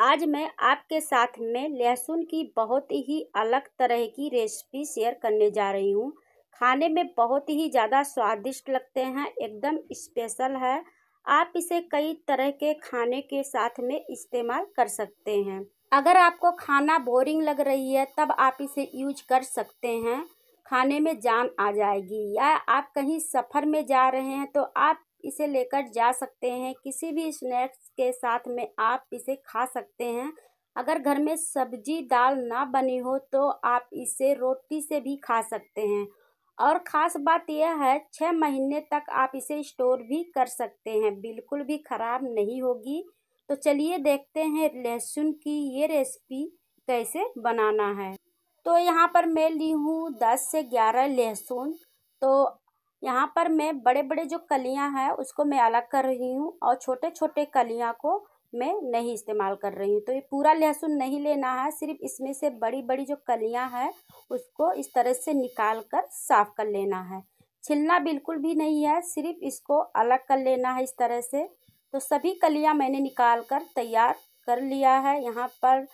आज मैं आपके साथ में लहसुन की बहुत ही अलग तरह की रेसिपी शेयर करने जा रही हूँ खाने में बहुत ही ज़्यादा स्वादिष्ट लगते हैं एकदम स्पेशल है आप इसे कई तरह के खाने के साथ में इस्तेमाल कर सकते हैं अगर आपको खाना बोरिंग लग रही है तब आप इसे यूज कर सकते हैं खाने में जान आ जाएगी या आप कहीं सफ़र में जा रहे हैं तो आप इसे लेकर जा सकते हैं किसी भी स्नैक्स के साथ में आप इसे खा सकते हैं अगर घर में सब्जी दाल ना बनी हो तो आप इसे रोटी से भी खा सकते हैं और ख़ास बात यह है छः महीने तक आप इसे स्टोर भी कर सकते हैं बिल्कुल भी ख़राब नहीं होगी तो चलिए देखते हैं लहसुन की ये रेसिपी कैसे बनाना है तो यहाँ पर मैं ली हूँ दस से ग्यारह लहसुन तो यहाँ पर मैं बड़े-बड़े जो कलियाँ हैं उसको मैं अलग कर रही हूँ और छोटे-छोटे कलियाँ को मैं नहीं इस्तेमाल कर रही हूँ तो ये पूरा लहसुन नहीं लेना है सिर्फ इसमें से बड़ी-बड़ी जो कलियाँ हैं उसको इस तरह से निकाल कर साफ़ कर लेना है छिलना बिल्कुल भी नहीं है सिर्फ इसको अलग कर लेना है इस तरह से तो सभी कलियाँ मैंने निकाल कर तैयार कर लिया है यहाँ पर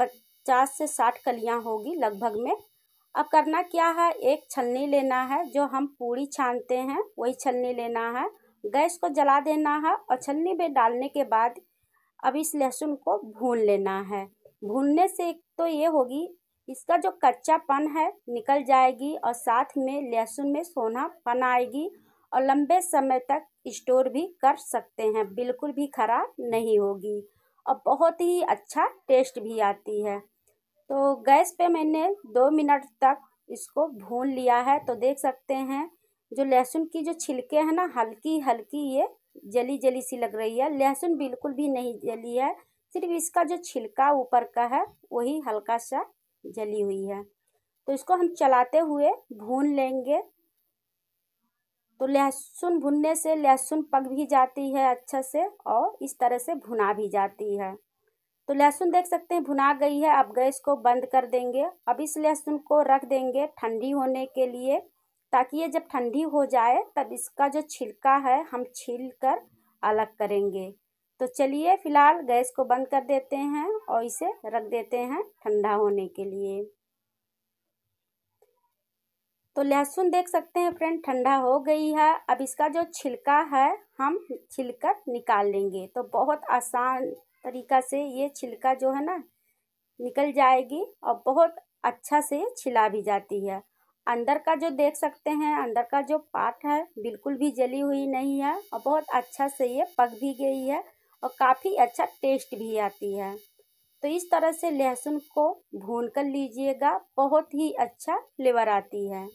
पचास से साठ कलियाँ होगी लगभग में अब करना क्या है एक छलनी लेना है जो हम पूड़ी छानते हैं वही छलनी लेना है गैस को जला देना है और छलनी में डालने के बाद अब इस लहसुन को भून लेना है भूनने से एक तो ये होगी इसका जो कच्चापन है निकल जाएगी और साथ में लहसुन में सोनापन आएगी और लंबे समय तक स्टोर भी कर सकते हैं बिल्कुल भी खराब नहीं होगी और बहुत ही अच्छा टेस्ट भी आती है तो गैस पे मैंने दो मिनट तक इसको भून लिया है तो देख सकते हैं जो लहसुन की जो छिलके हैं ना हल्की हल्की ये जली जली सी लग रही है लहसुन बिल्कुल भी नहीं जली है सिर्फ इसका जो छिलका ऊपर का है वही हल्का सा जली हुई है तो इसको हम चलाते हुए भून लेंगे तो लहसुन भुनने से लहसुन पक भी जाती है अच्छा से और इस तरह से भुना भी जाती है तो लहसुन देख सकते हैं भुना गई है अब गैस को बंद कर देंगे अब इस लहसुन को रख देंगे ठंडी होने के लिए ताकि ये जब ठंडी हो जाए तब इसका जो छिलका है हम छील कर अलग करेंगे तो चलिए फ़िलहाल गैस को बंद कर देते हैं और इसे रख देते हैं ठंडा होने के लिए तो लहसुन देख सकते हैं फ्रेंड ठंडा हो गई है अब इसका जो छिलका है हम छिलकर निकाल लेंगे तो बहुत आसान तरीका से ये छिलका जो है ना निकल जाएगी और बहुत अच्छा से छिला भी जाती है अंदर का जो देख सकते हैं अंदर का जो पार्ट है बिल्कुल भी जली हुई नहीं है और बहुत अच्छा से ये पक भी गई है और काफ़ी अच्छा टेस्ट भी आती है तो इस तरह से लहसुन को भून कर लीजिएगा बहुत ही अच्छा फ्लेवर आती है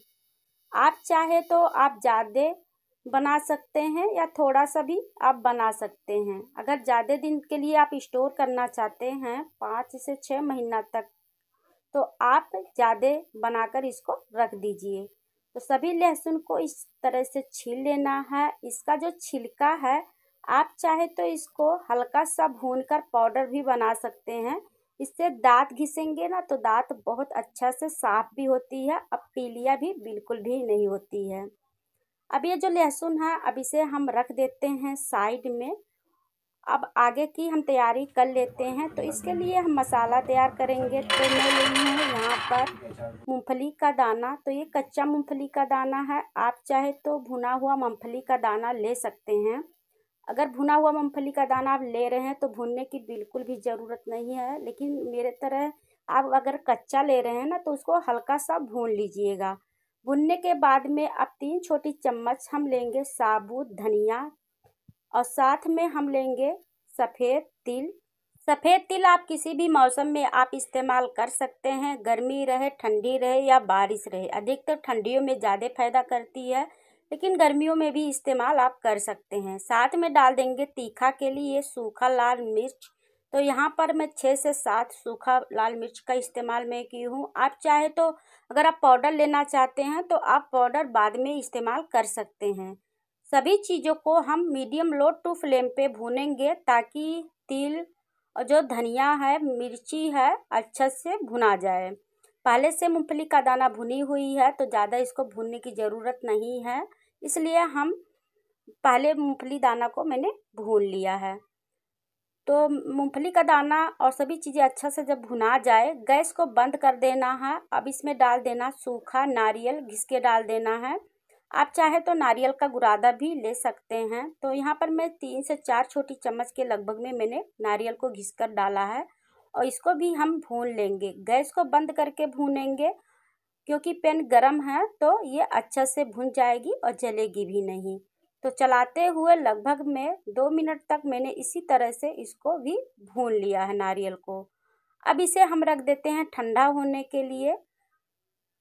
आप चाहे तो आप ज़्यादा बना सकते हैं या थोड़ा सा भी आप बना सकते हैं अगर ज़्यादा दिन के लिए आप स्टोर करना चाहते हैं पाँच से छः महीना तक तो आप ज़्यादा बनाकर इसको रख दीजिए तो सभी लहसुन को इस तरह से छील लेना है इसका जो छिलका है आप चाहे तो इसको हल्का सा भून कर पाउडर भी बना सकते हैं इससे दांत घिसेंगे ना तो दांत बहुत अच्छा से साफ भी होती है अब पीलिया भी बिल्कुल भी नहीं होती है अब ये जो लहसुन है अब इसे हम रख देते हैं साइड में अब आगे की हम तैयारी कर लेते हैं तो इसके लिए हम मसाला तैयार करेंगे तो मैं ली हूँ यहाँ पर मूंगफली का दाना तो ये कच्चा मूंगफली का दाना है आप चाहे तो भुना हुआ मूंगफली का दाना ले सकते हैं अगर भुना हुआ मूंगफली का दाना आप ले रहे हैं तो भुनने की बिल्कुल भी ज़रूरत नहीं है लेकिन मेरे तरह आप अगर कच्चा ले रहे हैं ना तो उसको हल्का सा भून लीजिएगा भुनने के बाद में अब तीन छोटी चम्मच हम लेंगे साबुत धनिया और साथ में हम लेंगे सफ़ेद तिल सफ़ेद तिल आप किसी भी मौसम में आप इस्तेमाल कर सकते हैं गर्मी रहे ठंडी रहे या बारिश रहे अधिकतर ठंडियों में ज़्यादा फायदा करती है लेकिन गर्मियों में भी इस्तेमाल आप कर सकते हैं साथ में डाल देंगे तीखा के लिए सूखा लाल मिर्च तो यहाँ पर मैं छः से सात सूखा लाल मिर्च का इस्तेमाल मैं की हूँ आप चाहे तो अगर आप पाउडर लेना चाहते हैं तो आप पाउडर बाद में इस्तेमाल कर सकते हैं सभी चीज़ों को हम मीडियम लो टू फ्लेम पे भूनेंगे ताकि तिल और जो धनिया है मिर्ची है अच्छे से भुना जाए पहले से मूँगफली का दाना भुनी हुई है तो ज़्यादा इसको भूनने की ज़रूरत नहीं है इसलिए हम पहले मूँगफली दाना को मैंने भून लिया है तो मूंगफली का दाना और सभी चीज़ें अच्छा से जब भुना जाए गैस को बंद कर देना है अब इसमें डाल देना सूखा नारियल घिस के डाल देना है आप चाहे तो नारियल का गुरादा भी ले सकते हैं तो यहाँ पर मैं तीन से चार छोटी चम्मच के लगभग में मैंने नारियल को घिस कर डाला है और इसको भी हम भून लेंगे गैस को बंद करके भूनेंगे क्योंकि पेन गर्म है तो ये अच्छा से भुन जाएगी और जलेगी भी नहीं तो चलाते हुए लगभग में दो मिनट तक मैंने इसी तरह से इसको भी भून लिया है नारियल को अब इसे हम रख देते हैं ठंडा होने के लिए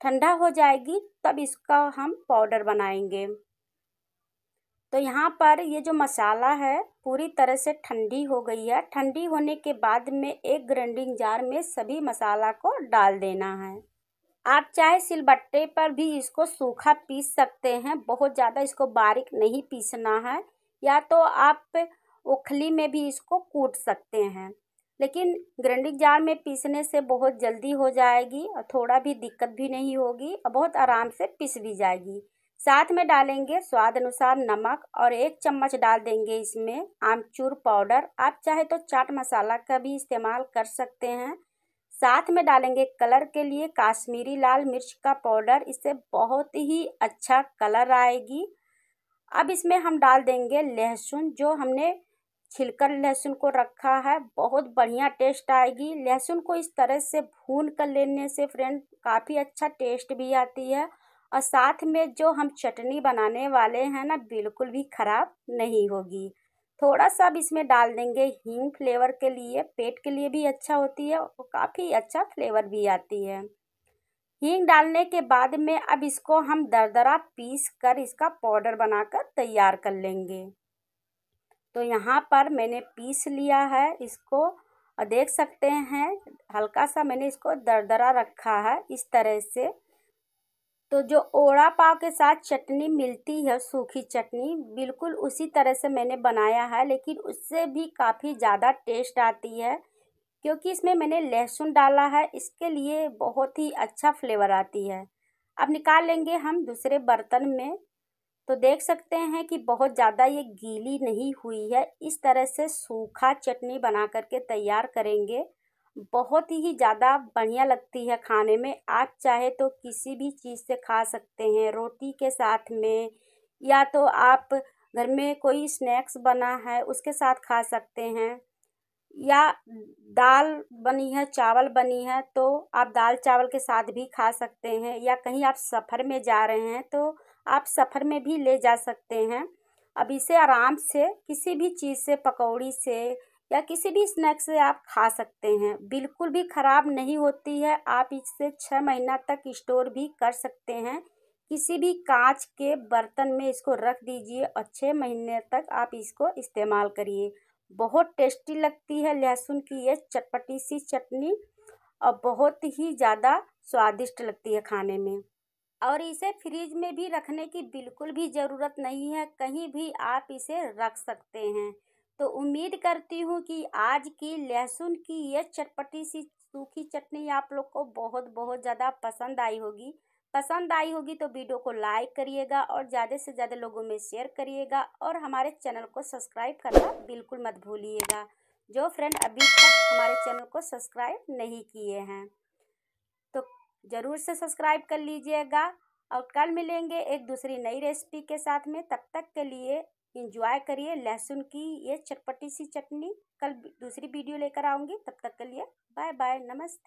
ठंडा हो जाएगी तब इसका हम पाउडर बनाएंगे तो यहाँ पर ये जो मसाला है पूरी तरह से ठंडी हो गई है ठंडी होने के बाद में एक ग्राइंडिंग जार में सभी मसाला को डाल देना है आप चाहे सिलबट्टे पर भी इसको सूखा पीस सकते हैं बहुत ज़्यादा इसको बारीक नहीं पीसना है या तो आप उखली में भी इसको कूट सकते हैं लेकिन ग्रैंडिंग जार में पीसने से बहुत जल्दी हो जाएगी और थोड़ा भी दिक्कत भी नहीं होगी और बहुत आराम से पीस भी जाएगी साथ में डालेंगे स्वाद अनुसार नमक और एक चम्मच डाल देंगे इसमें आमचूर पाउडर आप चाहे तो चाट मसाला का भी इस्तेमाल कर सकते हैं साथ में डालेंगे कलर के लिए काश्मीरी लाल मिर्च का पाउडर इससे बहुत ही अच्छा कलर आएगी अब इसमें हम डाल देंगे लहसुन जो हमने छिलकर लहसुन को रखा है बहुत बढ़िया टेस्ट आएगी लहसुन को इस तरह से भून कर लेने से फ्रेंड काफ़ी अच्छा टेस्ट भी आती है और साथ में जो हम चटनी बनाने वाले हैं ना बिल्कुल भी ख़राब नहीं होगी थोड़ा सा अब इसमें डाल देंगे हींग फ्लेवर के लिए पेट के लिए भी अच्छा होती है और काफ़ी अच्छा फ्लेवर भी आती है हींग डालने के बाद में अब इसको हम दरदरा पीस कर इसका पाउडर बनाकर तैयार कर लेंगे तो यहाँ पर मैंने पीस लिया है इसको और देख सकते हैं हल्का सा मैंने इसको दरदरा रखा है इस तरह से तो जो ओड़ा पाव के साथ चटनी मिलती है सूखी चटनी बिल्कुल उसी तरह से मैंने बनाया है लेकिन उससे भी काफ़ी ज़्यादा टेस्ट आती है क्योंकि इसमें मैंने लहसुन डाला है इसके लिए बहुत ही अच्छा फ्लेवर आती है अब निकाल लेंगे हम दूसरे बर्तन में तो देख सकते हैं कि बहुत ज़्यादा ये गीली नहीं हुई है इस तरह से सूखा चटनी बना करके तैयार करेंगे बहुत ही ज़्यादा बढ़िया लगती है खाने में आप चाहे तो किसी भी चीज़ से खा सकते हैं रोटी के साथ में या तो आप घर में कोई स्नैक्स बना है उसके साथ खा सकते हैं या दाल बनी है चावल बनी है तो आप दाल चावल के साथ भी खा सकते हैं या कहीं आप सफ़र में जा रहे हैं तो आप सफ़र में भी ले जा सकते हैं अब इसे आराम से किसी भी चीज़ से पकौड़ी से या किसी भी स्नैक्स से आप खा सकते हैं बिल्कुल भी ख़राब नहीं होती है आप इसे छः महीना तक स्टोर भी कर सकते हैं किसी भी कांच के बर्तन में इसको रख दीजिए और छः महीने तक आप इसको इस्तेमाल करिए बहुत टेस्टी लगती है लहसुन की यह चटपटी सी चटनी और बहुत ही ज़्यादा स्वादिष्ट लगती है खाने में और इसे फ्रिज में भी रखने की बिल्कुल भी ज़रूरत नहीं है कहीं भी आप इसे रख सकते हैं तो उम्मीद करती हूँ कि आज की लहसुन की यह चटपटी सी सूखी चटनी आप लोग को बहुत बहुत ज़्यादा पसंद आई होगी पसंद आई होगी तो वीडियो को लाइक करिएगा और ज़्यादा से ज़्यादा लोगों में शेयर करिएगा और हमारे चैनल को सब्सक्राइब करना बिल्कुल मत भूलिएगा जो फ्रेंड अभी तक हमारे चैनल को सब्सक्राइब नहीं किए हैं तो ज़रूर से सब्सक्राइब कर लीजिएगा और कल मिलेंगे एक दूसरी नई रेसिपी के साथ में तब तक के लिए इंजॉय करिए लहसुन की ये चटपटी सी चटनी कल दूसरी वीडियो लेकर आऊँगी तब तक के लिए बाय बाय नमस्ते